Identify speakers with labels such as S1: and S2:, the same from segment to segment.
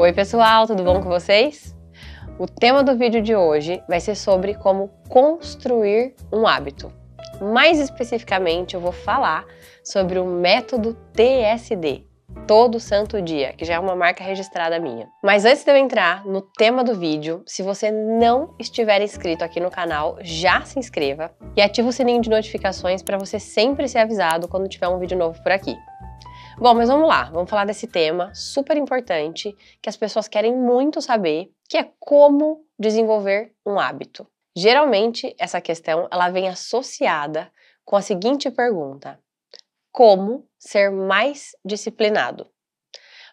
S1: Oi, pessoal, tudo bom com vocês? O tema do vídeo de hoje vai ser sobre como construir um hábito. Mais especificamente, eu vou falar sobre o método TSD, todo santo dia, que já é uma marca registrada minha. Mas antes de eu entrar no tema do vídeo, se você não estiver inscrito aqui no canal, já se inscreva e ative o sininho de notificações para você sempre ser avisado quando tiver um vídeo novo por aqui. Bom, mas vamos lá, vamos falar desse tema super importante que as pessoas querem muito saber, que é como desenvolver um hábito. Geralmente, essa questão ela vem associada com a seguinte pergunta: como ser mais disciplinado?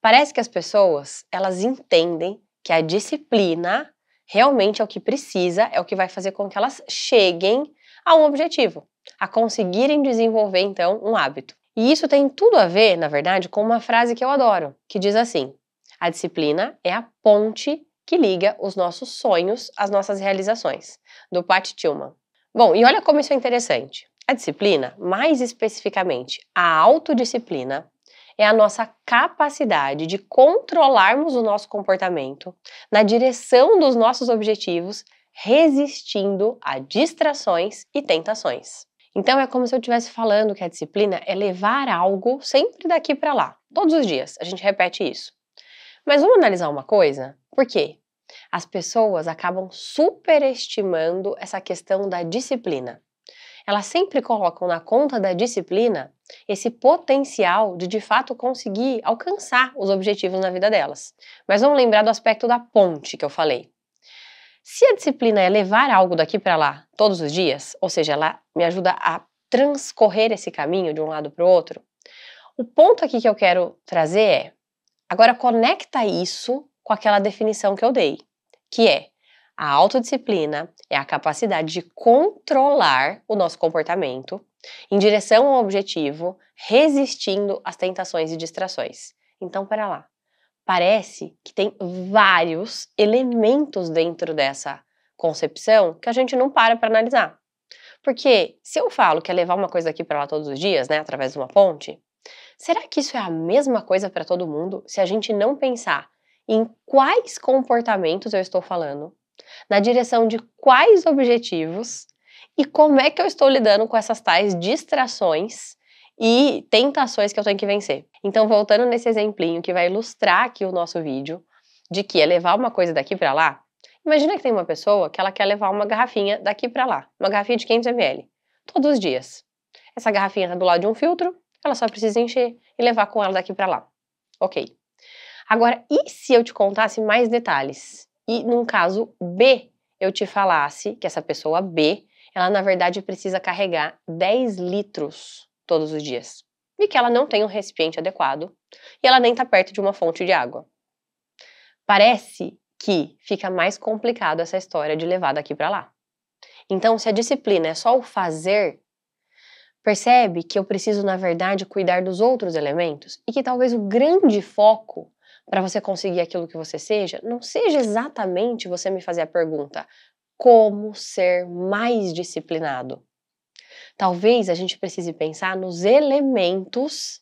S1: Parece que as pessoas, elas entendem que a disciplina realmente é o que precisa, é o que vai fazer com que elas cheguem a um objetivo, a conseguirem desenvolver então um hábito. E isso tem tudo a ver, na verdade, com uma frase que eu adoro, que diz assim: a disciplina é a ponte que liga os nossos sonhos às nossas realizações, do Pat Tillman. Bom, e olha como isso é interessante. A disciplina, mais especificamente a autodisciplina, é a nossa capacidade de controlarmos o nosso comportamento na direção dos nossos objetivos, resistindo a distrações e tentações. Então é como se eu estivesse falando que a disciplina é levar algo sempre daqui para lá. Todos os dias a gente repete isso. Mas vamos analisar uma coisa? Por quê? As pessoas acabam superestimando essa questão da disciplina. Elas sempre colocam na conta da disciplina esse potencial de de fato conseguir alcançar os objetivos na vida delas. Mas vamos lembrar do aspecto da ponte que eu falei. Se a disciplina é levar algo daqui para lá todos os dias, ou seja, ela me ajuda a transcorrer esse caminho de um lado para o outro, o ponto aqui que eu quero trazer é: agora conecta isso com aquela definição que eu dei, que é a autodisciplina é a capacidade de controlar o nosso comportamento em direção ao objetivo, resistindo às tentações e distrações. Então, para lá parece que tem vários elementos dentro dessa concepção que a gente não para para analisar. Porque se eu falo que é levar uma coisa aqui para lá todos os dias, né, através de uma ponte, será que isso é a mesma coisa para todo mundo se a gente não pensar em quais comportamentos eu estou falando, na direção de quais objetivos e como é que eu estou lidando com essas tais distrações e tentações que eu tenho que vencer. Então, voltando nesse exemplinho que vai ilustrar aqui o nosso vídeo, de que é levar uma coisa daqui para lá. Imagina que tem uma pessoa que ela quer levar uma garrafinha daqui para lá, uma garrafinha de 500 ml, todos os dias. Essa garrafinha está do lado de um filtro, ela só precisa encher e levar com ela daqui para lá. Ok. Agora, e se eu te contasse mais detalhes? E num caso B, eu te falasse que essa pessoa B, ela na verdade precisa carregar 10 litros todos os dias, e que ela não tem um recipiente adequado e ela nem está perto de uma fonte de água. Parece que fica mais complicado essa história de levar daqui para lá. Então, se a disciplina é só o fazer, percebe que eu preciso, na verdade, cuidar dos outros elementos e que talvez o grande foco para você conseguir aquilo que você seja não seja exatamente você me fazer a pergunta: como ser mais disciplinado? Talvez a gente precise pensar nos elementos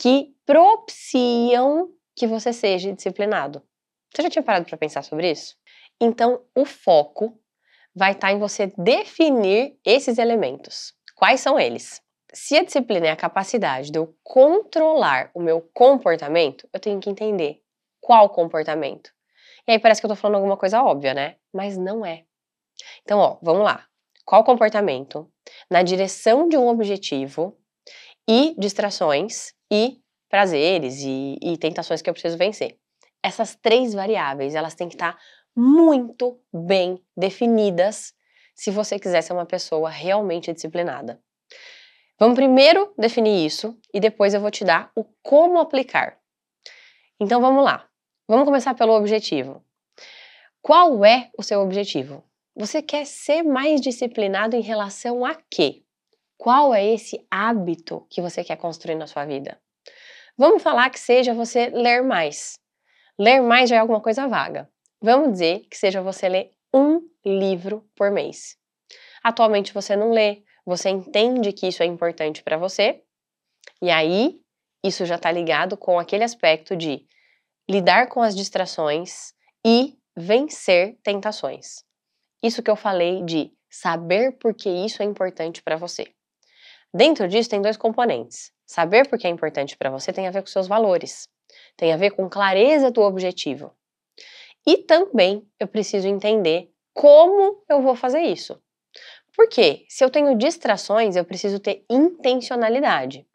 S1: que propiciam que você seja disciplinado. Você já tinha parado para pensar sobre isso? Então, o foco vai estar tá em você definir esses elementos. Quais são eles? Se a disciplina é a capacidade de eu controlar o meu comportamento, eu tenho que entender qual comportamento. E aí parece que eu estou falando alguma coisa óbvia, né? Mas não é. Então, ó, vamos lá qual comportamento, na direção de um objetivo e distrações e prazeres e, e tentações que eu preciso vencer. Essas três variáveis, elas têm que estar muito bem definidas se você quiser ser uma pessoa realmente disciplinada. Vamos primeiro definir isso e depois eu vou te dar o como aplicar. Então vamos lá. Vamos começar pelo objetivo. Qual é o seu objetivo? Você quer ser mais disciplinado em relação a quê? Qual é esse hábito que você quer construir na sua vida? Vamos falar que seja você ler mais. Ler mais já é alguma coisa vaga. Vamos dizer que seja você ler um livro por mês. Atualmente você não lê, você entende que isso é importante para você, e aí isso já está ligado com aquele aspecto de lidar com as distrações e vencer tentações. Isso que eu falei de saber por que isso é importante para você. Dentro disso tem dois componentes. Saber por que é importante para você tem a ver com seus valores, tem a ver com clareza do objetivo. E também eu preciso entender como eu vou fazer isso. Porque se eu tenho distrações, eu preciso ter intencionalidade.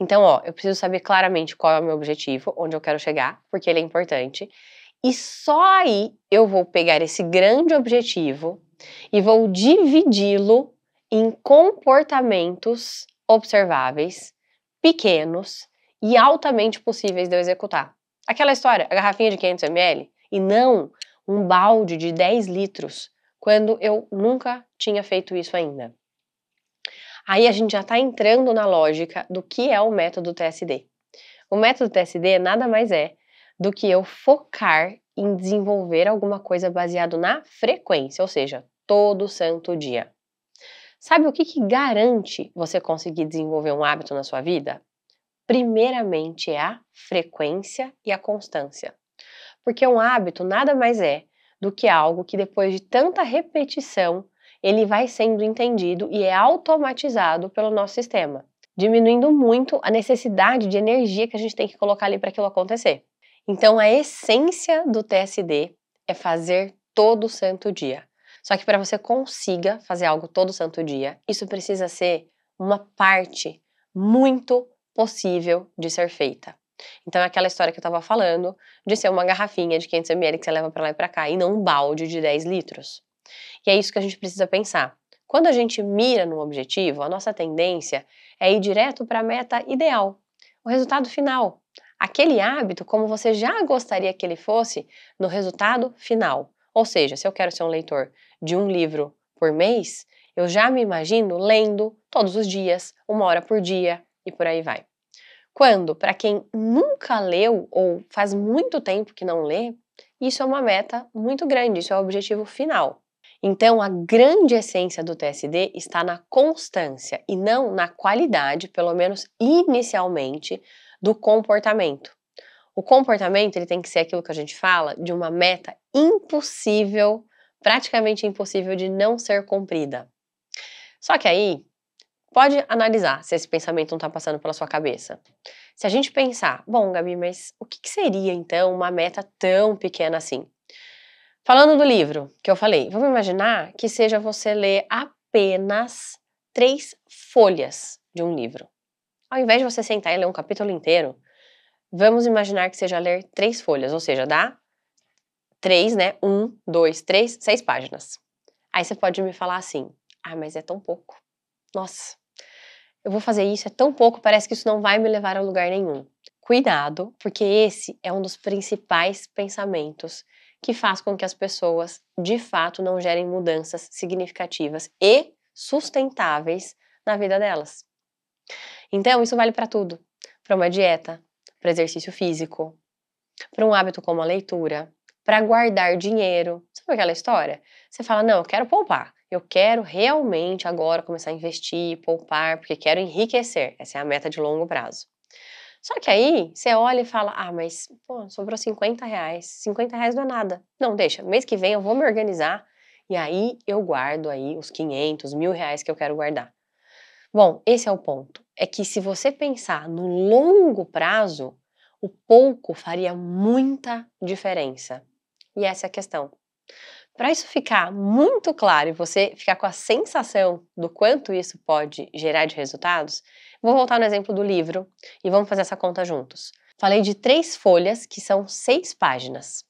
S1: Então, ó, eu preciso saber claramente qual é o meu objetivo, onde eu quero chegar, porque ele é importante. E só aí eu vou pegar esse grande objetivo e vou dividi-lo em comportamentos observáveis, pequenos e altamente possíveis de eu executar. Aquela história, a garrafinha de 500 ml e não um balde de 10 litros, quando eu nunca tinha feito isso ainda. Aí a gente já está entrando na lógica do que é o método TSD. O método TSD nada mais é do que eu focar em desenvolver alguma coisa baseado na frequência, ou seja, todo santo dia. Sabe o que, que garante você conseguir desenvolver um hábito na sua vida? Primeiramente é a frequência e a constância. Porque um hábito nada mais é do que algo que depois de tanta repetição ele vai sendo entendido e é automatizado pelo nosso sistema, diminuindo muito a necessidade de energia que a gente tem que colocar ali para aquilo acontecer. Então, a essência do TSD é fazer todo santo dia. Só que para você consiga fazer algo todo santo dia, isso precisa ser uma parte muito possível de ser feita. Então é aquela história que eu estava falando de ser uma garrafinha de 500 ml que você leva para lá e para cá e não um balde de 10 litros. E é isso que a gente precisa pensar. Quando a gente mira num objetivo, a nossa tendência é ir direto para a meta ideal, o resultado final, aquele hábito como você já gostaria que ele fosse no resultado final. Ou seja, se eu quero ser um leitor de um livro por mês, eu já me imagino lendo todos os dias, uma hora por dia e por aí vai. Quando, para quem nunca leu ou faz muito tempo que não lê, isso é uma meta muito grande, isso é o objetivo final. Então, a grande essência do TSD está na constância e não na qualidade, pelo menos inicialmente, do comportamento. O comportamento ele tem que ser aquilo que a gente fala de uma meta impossível, praticamente impossível de não ser cumprida. Só que aí pode analisar se esse pensamento não está passando pela sua cabeça. Se a gente pensar, bom, Gabi, mas o que, que seria então uma meta tão pequena assim? Falando do livro que eu falei, vamos imaginar que seja você ler apenas três folhas de um livro. Ao invés de você sentar e ler um capítulo inteiro, vamos imaginar que seja ler três folhas, ou seja, dá três, né? Um, dois, três, seis páginas. Aí você pode me falar assim: ah, mas é tão pouco. Nossa, eu vou fazer isso, é tão pouco, parece que isso não vai me levar a lugar nenhum. Cuidado, porque esse é um dos principais pensamentos que faz com que as pessoas, de fato, não gerem mudanças significativas e sustentáveis na vida delas. Então, isso vale para tudo: para uma dieta, para exercício físico, para um hábito como a leitura, para guardar dinheiro. Sabe aquela história? Você fala: não, eu quero poupar. Eu quero realmente agora começar a investir, poupar, porque quero enriquecer. Essa é a meta de longo prazo. Só que aí você olha e fala: ah, mas pô, sobrou 50 reais. 50 reais não é nada. Não, deixa, mês que vem eu vou me organizar e aí eu guardo aí os 500, mil reais que eu quero guardar. Bom, esse é o ponto. É que se você pensar no longo prazo, o pouco faria muita diferença. E essa é a questão. Para isso ficar muito claro e você ficar com a sensação do quanto isso pode gerar de resultados, vou voltar no exemplo do livro e vamos fazer essa conta juntos. Falei de três folhas, que são seis páginas.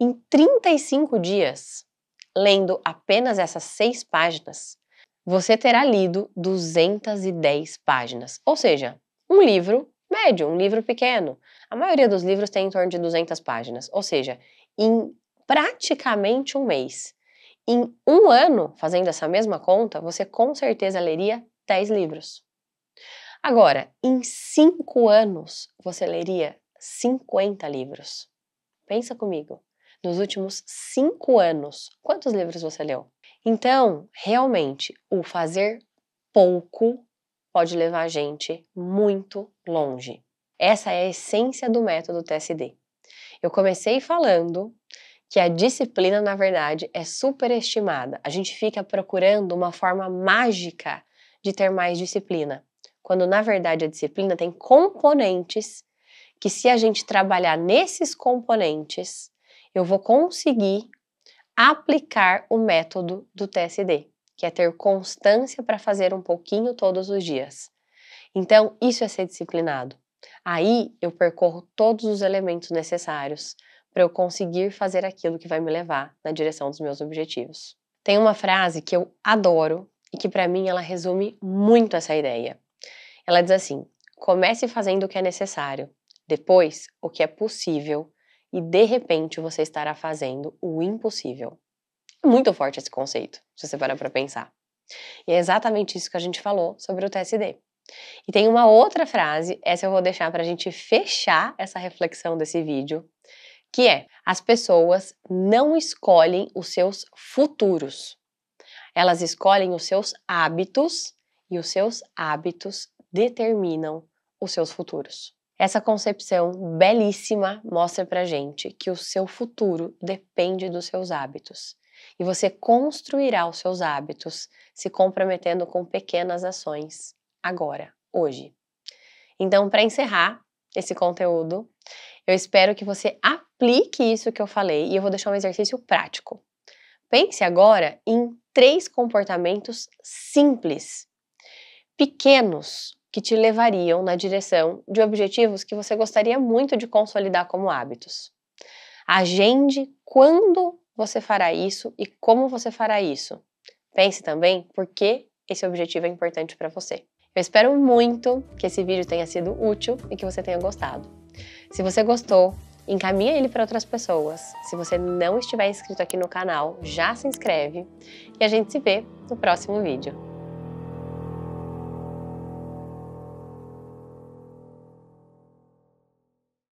S1: Em 35 dias, lendo apenas essas seis páginas, você terá lido 210 páginas, ou seja, um livro médio, um livro pequeno. A maioria dos livros tem em torno de 200 páginas, ou seja, em praticamente um mês. Em um ano, fazendo essa mesma conta, você com certeza leria 10 livros. Agora, em cinco anos, você leria 50 livros. Pensa comigo. Nos últimos cinco anos, quantos livros você leu? Então, realmente, o fazer pouco pode levar a gente muito longe. Essa é a essência do método TSD. Eu comecei falando que a disciplina, na verdade, é superestimada. A gente fica procurando uma forma mágica de ter mais disciplina, quando na verdade a disciplina tem componentes que, se a gente trabalhar nesses componentes, eu vou conseguir aplicar o método do TSD, que é ter constância para fazer um pouquinho todos os dias. Então, isso é ser disciplinado. Aí eu percorro todos os elementos necessários para eu conseguir fazer aquilo que vai me levar na direção dos meus objetivos. Tem uma frase que eu adoro e que para mim ela resume muito essa ideia. Ela diz assim: comece fazendo o que é necessário, depois o que é possível e de repente você estará fazendo o impossível. É muito forte esse conceito, se você parar para pensar. E é exatamente isso que a gente falou sobre o TSD. E tem uma outra frase, essa eu vou deixar para a gente fechar essa reflexão desse vídeo, que é: as pessoas não escolhem os seus futuros, elas escolhem os seus hábitos e os seus hábitos determinam os seus futuros. Essa concepção belíssima mostra pra gente que o seu futuro depende dos seus hábitos. E você construirá os seus hábitos se comprometendo com pequenas ações agora, hoje. Então, para encerrar esse conteúdo, eu espero que você aplique isso que eu falei e eu vou deixar um exercício prático. Pense agora em três comportamentos simples, pequenos, que te levariam na direção de objetivos que você gostaria muito de consolidar como hábitos. Agende quando você fará isso e como você fará isso. Pense também por que esse objetivo é importante para você. Eu espero muito que esse vídeo tenha sido útil e que você tenha gostado. Se você gostou, encaminha ele para outras pessoas. Se você não estiver inscrito aqui no canal, já se inscreve e a gente se vê no próximo vídeo.